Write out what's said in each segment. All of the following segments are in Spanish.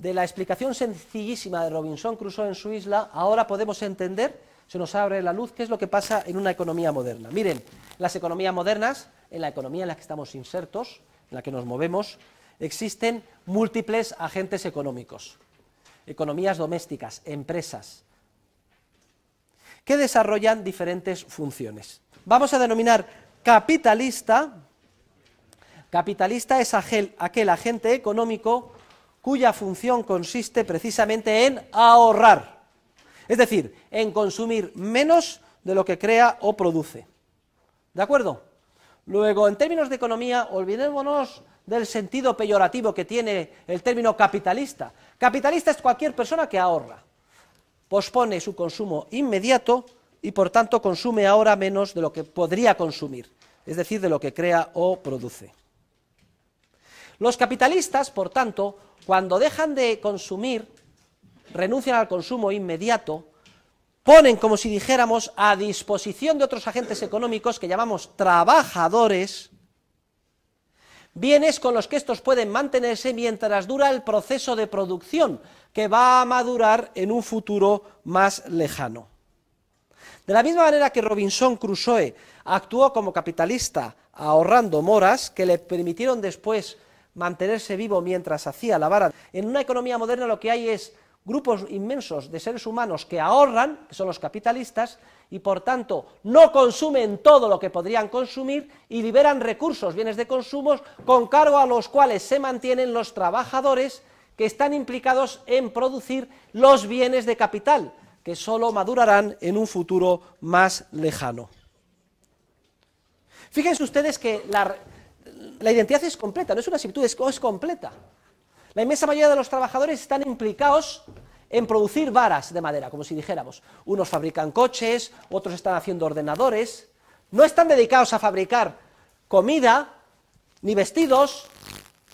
de la explicación sencillísima de Robinson Crusoe en su isla, ahora podemos entender, se nos abre la luz, qué es lo que pasa en una economía moderna. Miren, las economías modernas, en la economía en la que estamos insertos, en la que nos movemos, existen múltiples agentes económicos, economías domésticas, empresas, que desarrollan diferentes funciones. Vamos a denominar capitalista, capitalista es aquel, aquel agente económico cuya función consiste precisamente en ahorrar, es decir, en consumir menos de lo que crea o produce. ¿De acuerdo? Luego, en términos de economía, olvidémonos del sentido peyorativo que tiene el término capitalista. Capitalista es cualquier persona que ahorra, pospone su consumo inmediato y por tanto consume ahora menos de lo que podría consumir, es decir, de lo que crea o produce. Los capitalistas, por tanto, cuando dejan de consumir, renuncian al consumo inmediato, ponen, como si dijéramos, a disposición de otros agentes económicos que llamamos trabajadores, bienes con los que estos pueden mantenerse mientras dura el proceso de producción, que va a madurar en un futuro más lejano. De la misma manera que Robinson Crusoe actuó como capitalista ahorrando moras que le permitieron después mantenerse vivo mientras hacía la vara. En una economía moderna lo que hay es grupos inmensos de seres humanos que ahorran, que son los capitalistas, y por tanto no consumen todo lo que podrían consumir y liberan recursos, bienes de consumo, con cargo a los cuales se mantienen los trabajadores que están implicados en producir los bienes de capital, que solo madurarán en un futuro más lejano. Fíjense ustedes que la, la identidad es completa, no es una similitud, es, es completa. La inmensa mayoría de los trabajadores están implicados en producir varas de madera, como si dijéramos. Unos fabrican coches, otros están haciendo ordenadores. No están dedicados a fabricar comida, ni vestidos,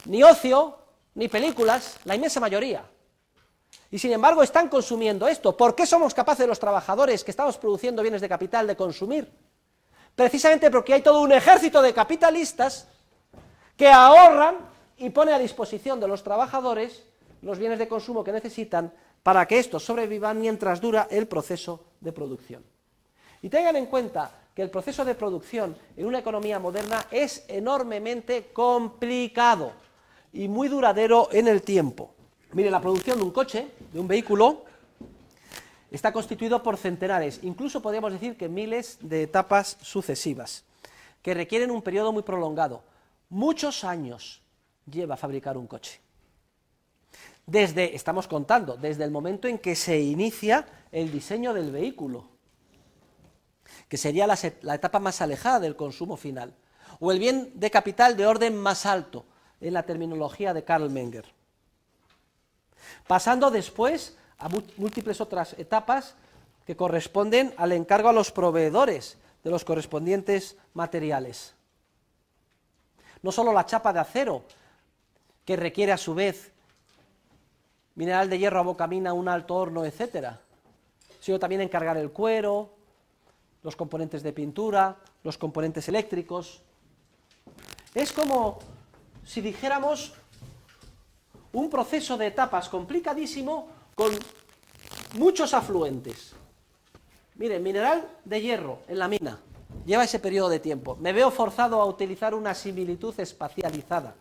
ni ocio, ni películas, la inmensa mayoría. Y sin embargo están consumiendo esto. ¿Por qué somos capaces los trabajadores que estamos produciendo bienes de capital de consumir? Precisamente porque hay todo un ejército de capitalistas que ahorran y pone a disposición de los trabajadores los bienes de consumo que necesitan para que estos sobrevivan mientras dura el proceso de producción. Y tengan en cuenta que el proceso de producción en una economía moderna es enormemente complicado y muy duradero en el tiempo. Mire, la producción de un coche, de un vehículo, está constituido por centenares, incluso podríamos decir que miles de etapas sucesivas, que requieren un periodo muy prolongado muchos años lleva fabricar un coche. Desde, estamos contando, desde el momento en que se inicia el diseño del vehículo, que sería la, la etapa más alejada del consumo final, o el bien de capital de orden más alto, en la terminología de Karl Menger. Pasando después a múltiples otras etapas que corresponden al encargo a los proveedores de los correspondientes materiales no solo la chapa de acero, que requiere a su vez mineral de hierro a bocamina, un alto horno, etcétera, sino también encargar el cuero, los componentes de pintura, los componentes eléctricos. Es como si dijéramos un proceso de etapas complicadísimo con muchos afluentes. Miren, mineral de hierro en la mina lleva ese periodo de tiempo. Me veo forzado a utilizar una similitud espacializada,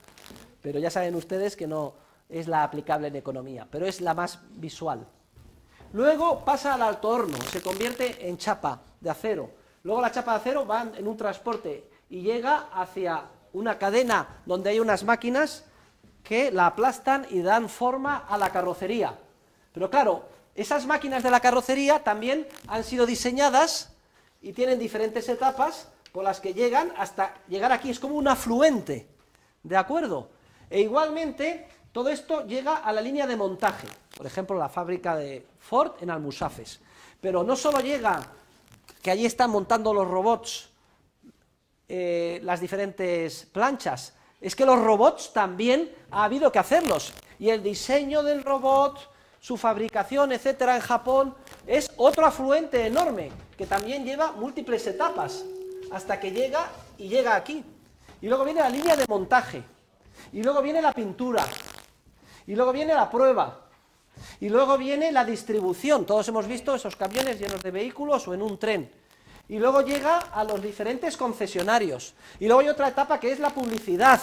pero ya saben ustedes que no es la aplicable en economía, pero es la más visual. Luego pasa al alto horno, se convierte en chapa de acero. Luego la chapa de acero va en un transporte y llega hacia una cadena donde hay unas máquinas que la aplastan y dan forma a la carrocería. Pero claro, esas máquinas de la carrocería también han sido diseñadas y tienen diferentes etapas por las que llegan hasta llegar aquí. Es como un afluente, ¿de acuerdo? E igualmente, todo esto llega a la línea de montaje. Por ejemplo, la fábrica de Ford en Almusafes. Pero no solo llega que allí están montando los robots, eh, las diferentes planchas, es que los robots también ha habido que hacerlos. Y el diseño del robot, su fabricación, etcétera, en Japón, es otro afluente enorme que también lleva múltiples etapas hasta que llega y llega aquí. Y luego viene la línea de montaje. Y luego viene la pintura. Y luego viene la prueba. Y luego viene la distribución. Todos hemos visto esos camiones llenos de vehículos o en un tren. Y luego llega a los diferentes concesionarios. Y luego hay otra etapa que es la publicidad.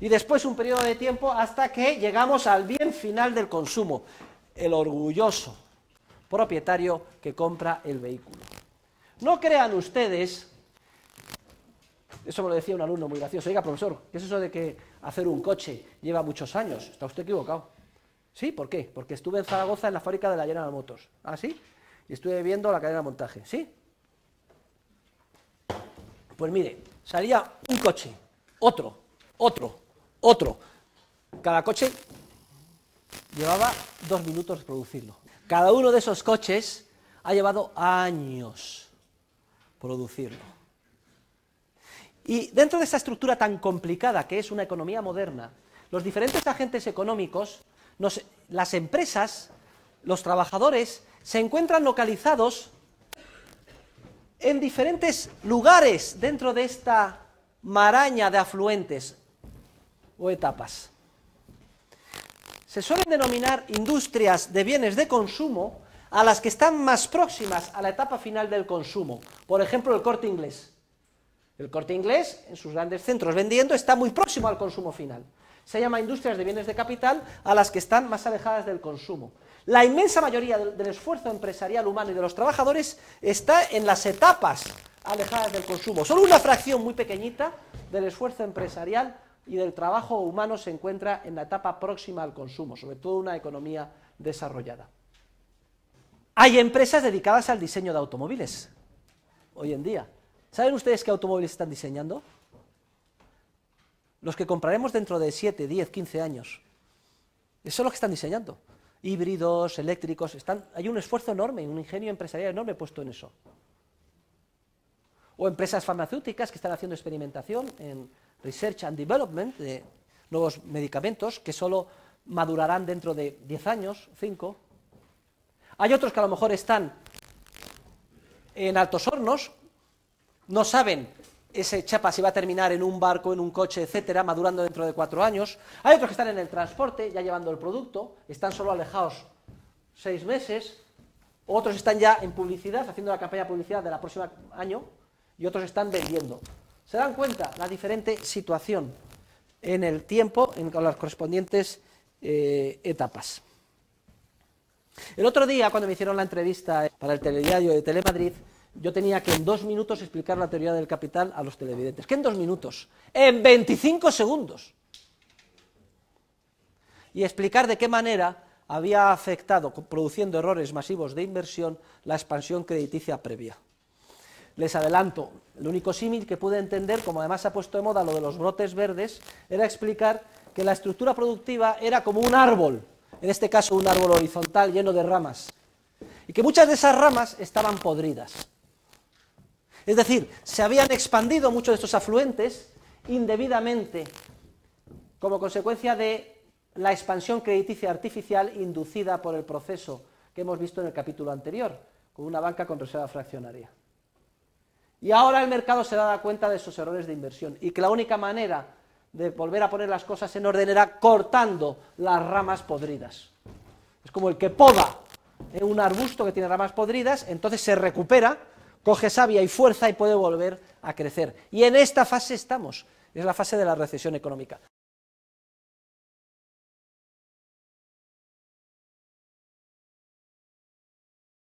Y después un periodo de tiempo hasta que llegamos al bien final del consumo, el orgulloso, propietario que compra el vehículo. No crean ustedes, eso me lo decía un alumno muy gracioso, oiga profesor, ¿qué es eso de que hacer un coche lleva muchos años? Está usted equivocado. ¿Sí? ¿Por qué? Porque estuve en Zaragoza en la fábrica de la de motos. ¿Ah, sí? Y estuve viendo la cadena de montaje. ¿Sí? Pues mire, salía un coche, otro, otro, otro. Cada coche llevaba dos minutos producirlo. Cada uno de esos coches ha llevado años producirlo. Y dentro de esta estructura tan complicada que es una economía moderna, los diferentes agentes económicos, las empresas, los trabajadores, se encuentran localizados en diferentes lugares dentro de esta maraña de afluentes o etapas se suelen denominar industrias de bienes de consumo a las que están más próximas a la etapa final del consumo. Por ejemplo, el corte inglés. El corte inglés, en sus grandes centros vendiendo, está muy próximo al consumo final. Se llama industrias de bienes de capital a las que están más alejadas del consumo. La inmensa mayoría del, esfuerzo empresarial humano y de los trabajadores está en las etapas alejadas del consumo. Solo una fracción muy pequeñita del esfuerzo empresarial y del trabajo humano se encuentra en la etapa próxima al consumo, sobre todo una economía desarrollada. Hay empresas dedicadas al diseño de automóviles hoy en día. ¿Saben ustedes qué automóviles están diseñando? Los que compraremos dentro de 7, 10, 15 años. Esos es lo que están diseñando. Híbridos, eléctricos, están, hay un esfuerzo enorme, un ingenio empresarial enorme puesto en eso. O empresas farmacéuticas que están haciendo experimentación en, Research and Development, de nuevos medicamentos que solo madurarán dentro de 10 años, 5. Hay otros que a lo mejor están en altos hornos, no saben ese chapa si va a terminar en un barco, en un coche, etcétera, madurando dentro de 4 años. Hay otros que están en el transporte, ya llevando el producto, están solo alejados 6 meses. Otros están ya en publicidad, haciendo la campaña de publicidad del próximo año, y otros están vendiendo. Se dan cuenta la diferente situación en el tiempo, en las correspondientes eh, etapas. El otro día, cuando me hicieron la entrevista para el telediario de Telemadrid, yo tenía que en dos minutos explicar la teoría del capital a los televidentes. ¿Qué en dos minutos? En 25 segundos. Y explicar de qué manera había afectado, produciendo errores masivos de inversión, la expansión crediticia previa les adelanto, el único símil que pude entender, como además ha puesto de moda lo de los brotes verdes, era explicar que la estructura productiva era como un árbol, en este caso un árbol horizontal lleno de ramas, y que muchas de esas ramas estaban podridas. Es decir, se habían expandido muchos de estos afluentes indebidamente como consecuencia de la expansión crediticia artificial inducida por el proceso que hemos visto en el capítulo anterior, con una banca con reserva fraccionaria. Y ahora el mercado se da cuenta de esos errores de inversión y que la única manera de volver a poner las cosas en orden era cortando las ramas podridas. Es como el que poda en un arbusto que tiene ramas podridas, entonces se recupera, coge savia y fuerza y puede volver a crecer. Y en esta fase estamos, es la fase de la recesión económica.